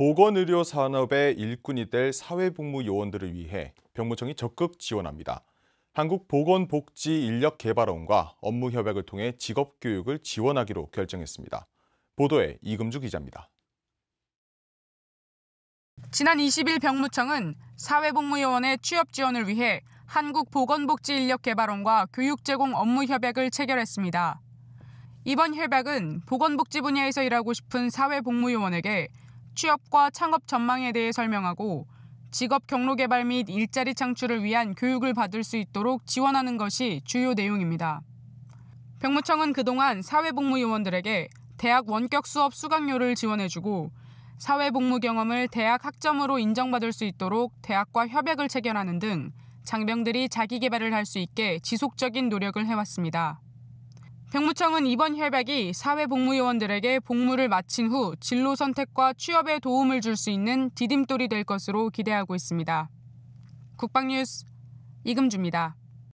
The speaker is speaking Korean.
보건의료 산업의 일꾼이 될 사회복무 요원들을 위해 병무청이 적극 지원합니다. 한국보건복지인력개발원과 업무 협약을 통해 직업교육을 지원하기로 결정했습니다. 보도에 이금주 기자입니다. 지난 20일 병무청은 사회복무요원의 취업 지원을 위해 한국보건복지인력개발원과 교육제공 업무 협약을 체결했습니다. 이번 협약은 보건복지 분야에서 일하고 싶은 사회복무요원에게 취업과 창업 전망에 대해 설명하고 직업 경로 개발 및 일자리 창출을 위한 교육을 받을 수 있도록 지원하는 것이 주요 내용입니다. 병무청은 그동안 사회복무요원들에게 대학 원격 수업 수강료를 지원해주고 사회복무 경험을 대학 학점으로 인정받을 수 있도록 대학과 협약을 체결하는 등 장병들이 자기 개발을 할 수 있게 지속적인 노력을 해왔습니다. 병무청은 이번 혈약이 사회복무요원들에게 복무를 마친 후 진로 선택과 취업에 도움을 줄 수 있는 디딤돌이 될 것으로 기대하고 있습니다. 국방뉴스 이금주입니다.